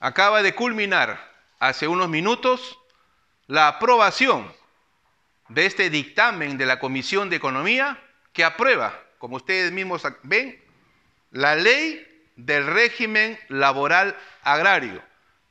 acaba de culminar hace unos minutos la aprobación de este dictamen de la Comisión de Economía que aprueba, como ustedes mismos ven, la ley del régimen laboral agrario.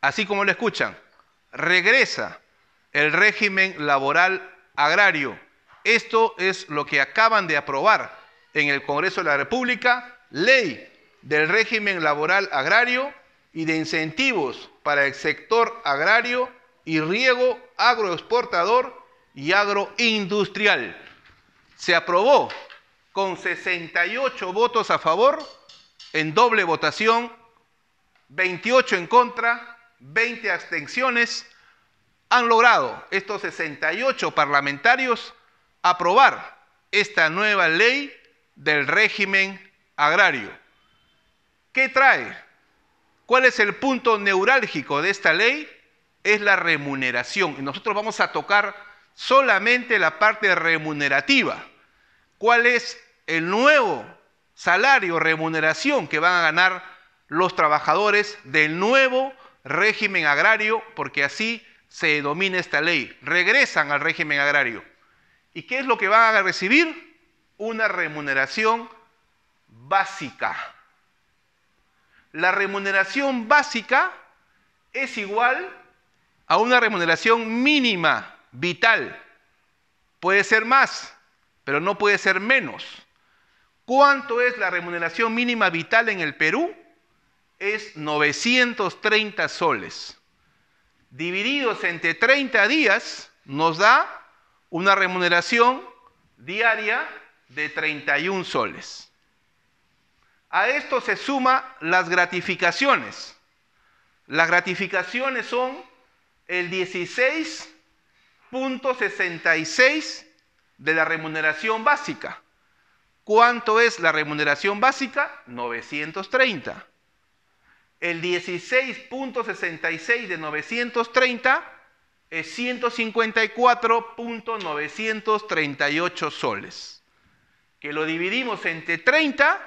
Así como lo escuchan, regresa el régimen laboral agrario. Esto es lo que acaban de aprobar en el Congreso de la República, ley del régimen laboral agrario y de incentivos para el sector agrario y riego agroexportador y agroindustrial. Se aprobó con 68 votos a favor, en doble votación, 28 en contra, 20 abstenciones. Han logrado estos 68 parlamentarios aprobar esta nueva ley del régimen agrario. ¿Qué trae ¿Cuál es el punto neurálgico de esta ley? Es la remuneración. Y nosotros vamos a tocar solamente la parte remunerativa. ¿Cuál es el nuevo salario, remuneración que van a ganar los trabajadores del nuevo régimen agrario? Porque así se domina esta ley. Regresan al régimen agrario. ¿Y qué es lo que van a recibir? Una remuneración básica la remuneración básica es igual a una remuneración mínima, vital. Puede ser más, pero no puede ser menos. ¿Cuánto es la remuneración mínima vital en el Perú? Es 930 soles. Divididos entre 30 días nos da una remuneración diaria de 31 soles. A esto se suma las gratificaciones. Las gratificaciones son el 16.66 de la remuneración básica. ¿Cuánto es la remuneración básica? 930. El 16.66 de 930 es 154.938 soles, que lo dividimos entre 30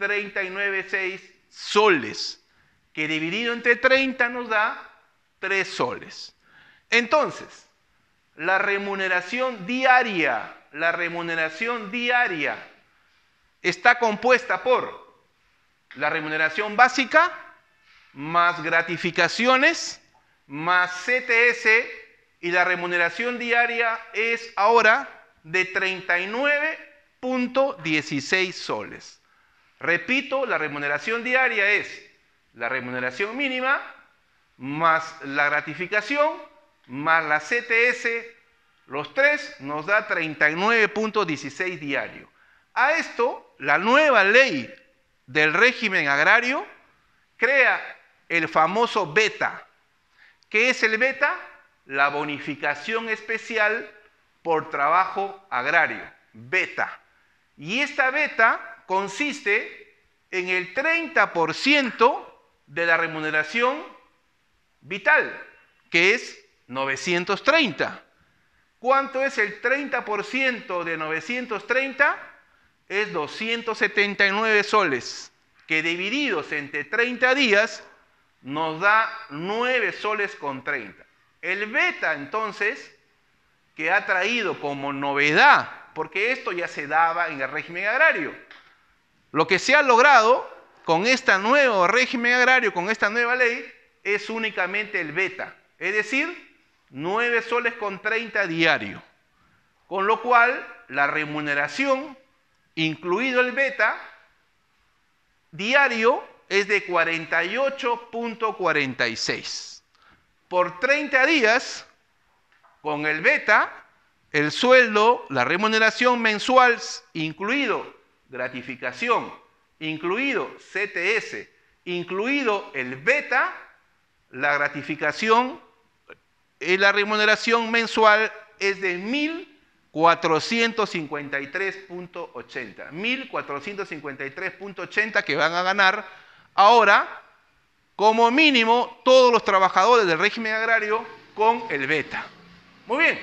39,6 soles, que dividido entre 30 nos da 3 soles. Entonces, la remuneración diaria, la remuneración diaria está compuesta por la remuneración básica, más gratificaciones, más CTS, y la remuneración diaria es ahora de 39.16 soles. Repito, la remuneración diaria es la remuneración mínima más la gratificación más la CTS, los tres nos da 39.16 diario. A esto, la nueva ley del régimen agrario crea el famoso beta. ¿Qué es el beta? La bonificación especial por trabajo agrario, beta. Y esta beta consiste en el 30% de la remuneración vital, que es 930. ¿Cuánto es el 30% de 930? Es 279 soles, que divididos entre 30 días nos da 9 soles con 30. El beta entonces, que ha traído como novedad, porque esto ya se daba en el régimen agrario, lo que se ha logrado con este nuevo régimen agrario, con esta nueva ley, es únicamente el beta, es decir, 9 soles con 30 diario. Con lo cual, la remuneración, incluido el beta, diario es de 48.46. Por 30 días, con el beta, el sueldo, la remuneración mensual, incluido gratificación, incluido CTS, incluido el beta, la gratificación y la remuneración mensual es de 1.453.80. 1.453.80 que van a ganar ahora como mínimo todos los trabajadores del régimen agrario con el beta. Muy bien.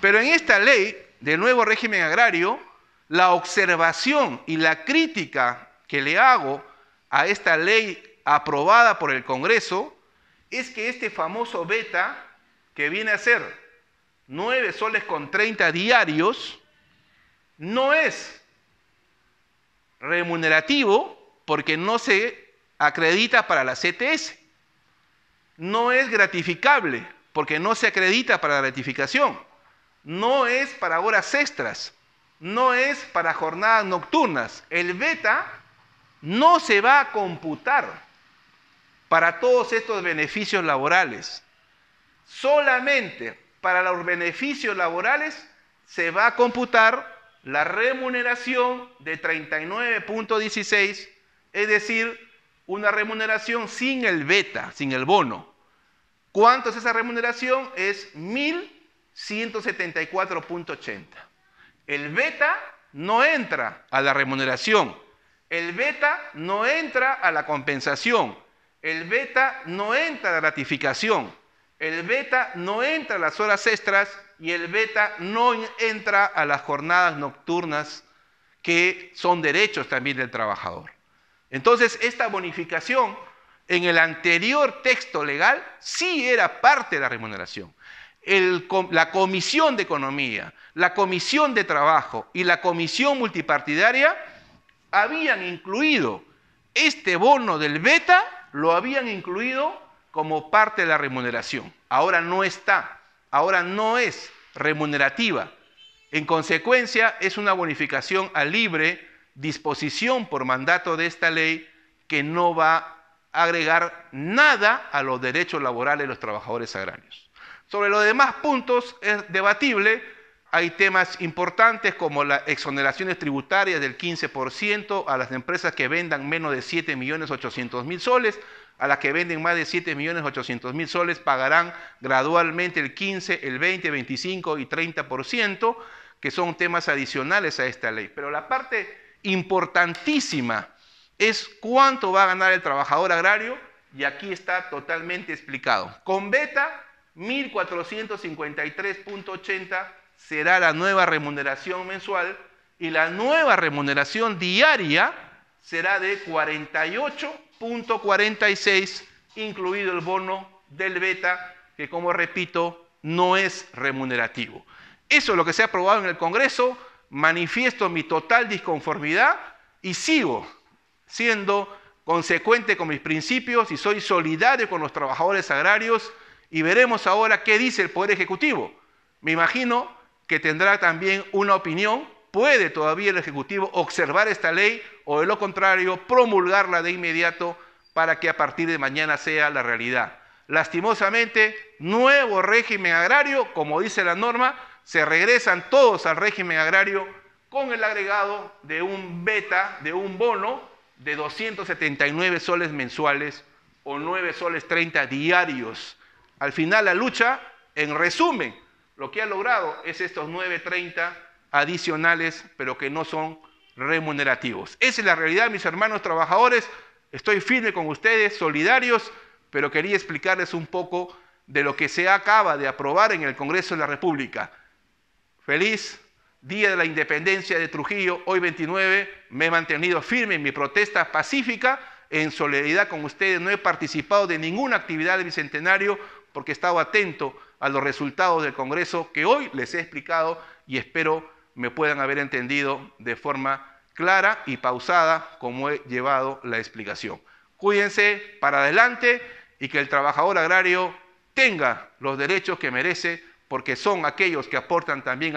Pero en esta ley del nuevo régimen agrario, la observación y la crítica que le hago a esta ley aprobada por el Congreso es que este famoso beta, que viene a ser 9 soles con 30 diarios, no es remunerativo porque no se acredita para la CTS. No es gratificable porque no se acredita para la gratificación. No es para horas extras no es para jornadas nocturnas. El beta no se va a computar para todos estos beneficios laborales. Solamente para los beneficios laborales se va a computar la remuneración de 39.16, es decir, una remuneración sin el beta, sin el bono. ¿Cuánto es esa remuneración? Es 1174.80. El beta no entra a la remuneración. El beta no entra a la compensación. El beta no entra a la ratificación, El beta no entra a las horas extras y el beta no entra a las jornadas nocturnas que son derechos también del trabajador. Entonces, esta bonificación en el anterior texto legal sí era parte de la remuneración la Comisión de Economía, la Comisión de Trabajo y la Comisión Multipartidaria habían incluido este bono del beta, lo habían incluido como parte de la remuneración. Ahora no está, ahora no es remunerativa. En consecuencia, es una bonificación a libre disposición por mandato de esta ley que no va a agregar nada a los derechos laborales de los trabajadores agrarios. Sobre los demás puntos es debatible. Hay temas importantes como las exoneraciones tributarias del 15% a las empresas que vendan menos de 7.800.000 soles, a las que venden más de 7.800.000 soles pagarán gradualmente el 15, el 20, 25 y 30%, que son temas adicionales a esta ley. Pero la parte importantísima es cuánto va a ganar el trabajador agrario y aquí está totalmente explicado. Con beta 1453.80 será la nueva remuneración mensual y la nueva remuneración diaria será de 48.46, incluido el bono del beta, que como repito, no es remunerativo. Eso es lo que se ha aprobado en el Congreso, manifiesto mi total disconformidad y sigo siendo consecuente con mis principios y soy solidario con los trabajadores agrarios y veremos ahora qué dice el Poder Ejecutivo. Me imagino que tendrá también una opinión. Puede todavía el Ejecutivo observar esta ley o de lo contrario promulgarla de inmediato para que a partir de mañana sea la realidad. Lastimosamente, nuevo régimen agrario, como dice la norma, se regresan todos al régimen agrario con el agregado de un beta, de un bono de 279 soles mensuales o 9 soles 30 diarios al final la lucha, en resumen, lo que ha logrado es estos 9.30 adicionales, pero que no son remunerativos. Esa es la realidad, mis hermanos trabajadores. Estoy firme con ustedes, solidarios, pero quería explicarles un poco de lo que se acaba de aprobar en el Congreso de la República. Feliz Día de la Independencia de Trujillo, hoy 29. Me he mantenido firme en mi protesta pacífica, en solidaridad con ustedes. No he participado de ninguna actividad del Bicentenario porque he estado atento a los resultados del Congreso que hoy les he explicado y espero me puedan haber entendido de forma clara y pausada como he llevado la explicación. Cuídense para adelante y que el trabajador agrario tenga los derechos que merece porque son aquellos que aportan también a